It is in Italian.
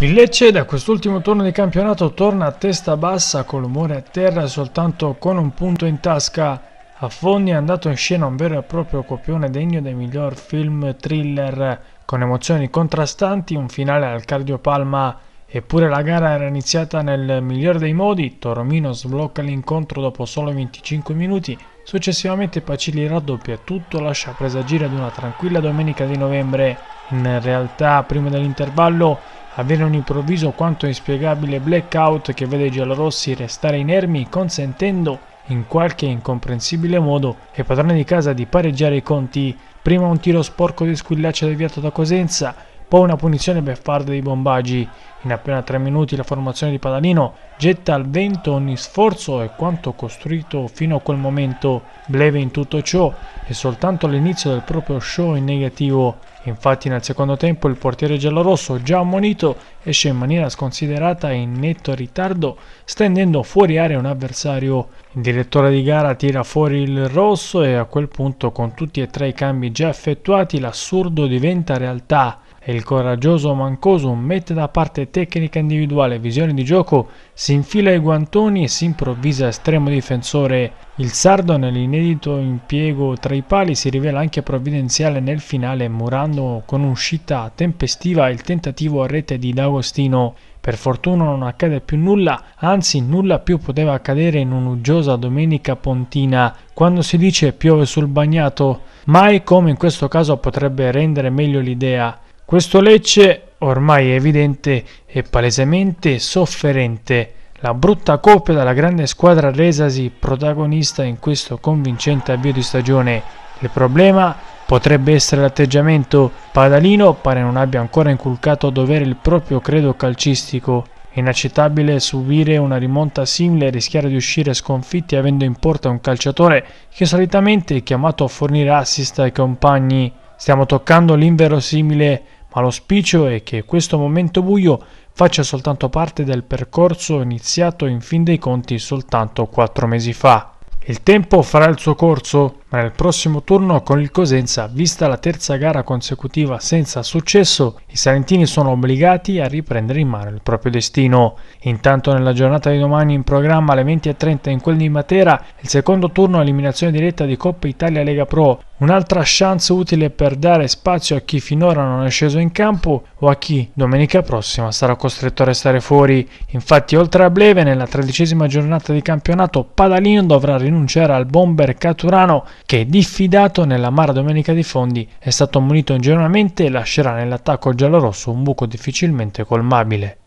Il Lecce da quest'ultimo turno di campionato torna a testa bassa con l'umore a terra soltanto con un punto in tasca. A Fondi è andato in scena un vero e proprio copione degno dei miglior film thriller, con emozioni contrastanti, un finale al cardiopalma. Eppure la gara era iniziata nel migliore dei modi, Toromino sblocca l'incontro dopo solo 25 minuti, successivamente Pacili raddoppia tutto, lascia presagire ad una tranquilla domenica di novembre. In realtà prima dell'intervallo avere un improvviso quanto inspiegabile blackout che vede i giallorossi restare inermi consentendo in qualche incomprensibile modo ai padroni di casa di pareggiare i conti prima un tiro sporco di squillaccia deviato da Cosenza poi una punizione beffarda di bombaggi. In appena tre minuti la formazione di Padalino getta al vento ogni sforzo e quanto costruito fino a quel momento. Bleve in tutto ciò è soltanto l'inizio del proprio show in negativo. Infatti nel secondo tempo il portiere giallorosso, già ammonito, esce in maniera sconsiderata e in netto ritardo, stendendo fuori area un avversario. Il direttore di gara tira fuori il rosso e a quel punto con tutti e tre i cambi già effettuati l'assurdo diventa realtà e il coraggioso Mancoso mette da parte tecnica individuale, e visione di gioco, si infila i guantoni e si improvvisa estremo difensore. Il sardo nell'inedito impiego tra i pali si rivela anche provvidenziale nel finale murando con uscita tempestiva il tentativo a rete di D'Agostino. Per fortuna non accade più nulla, anzi nulla più poteva accadere in un'uggiosa domenica pontina, quando si dice piove sul bagnato, mai come in questo caso potrebbe rendere meglio l'idea. Questo Lecce ormai è evidente e palesemente sofferente. La brutta coppia della grande squadra resasi protagonista in questo convincente avvio di stagione. Il problema potrebbe essere l'atteggiamento. Padalino pare non abbia ancora inculcato a dovere il proprio credo calcistico. È inaccettabile subire una rimonta simile e rischiare di uscire sconfitti avendo in porta un calciatore che solitamente è chiamato a fornire assist ai compagni. Stiamo toccando l'inverosimile ma l'auspicio è che questo momento buio faccia soltanto parte del percorso iniziato in fin dei conti soltanto quattro mesi fa. Il tempo farà il suo corso ma nel prossimo turno con il Cosenza, vista la terza gara consecutiva senza successo, i salentini sono obbligati a riprendere in mano il proprio destino. Intanto nella giornata di domani in programma alle 20.30 in quel di Matera, il secondo turno eliminazione diretta di Coppa Italia Lega Pro, un'altra chance utile per dare spazio a chi finora non è sceso in campo o a chi domenica prossima sarà costretto a restare fuori. Infatti oltre a Bleve nella tredicesima giornata di campionato Padalino dovrà rinunciare al bomber Caturano che, diffidato nella nell'amara domenica dei fondi, è stato ammonito ingenuamente e lascerà nell'attacco giallorosso un buco difficilmente colmabile.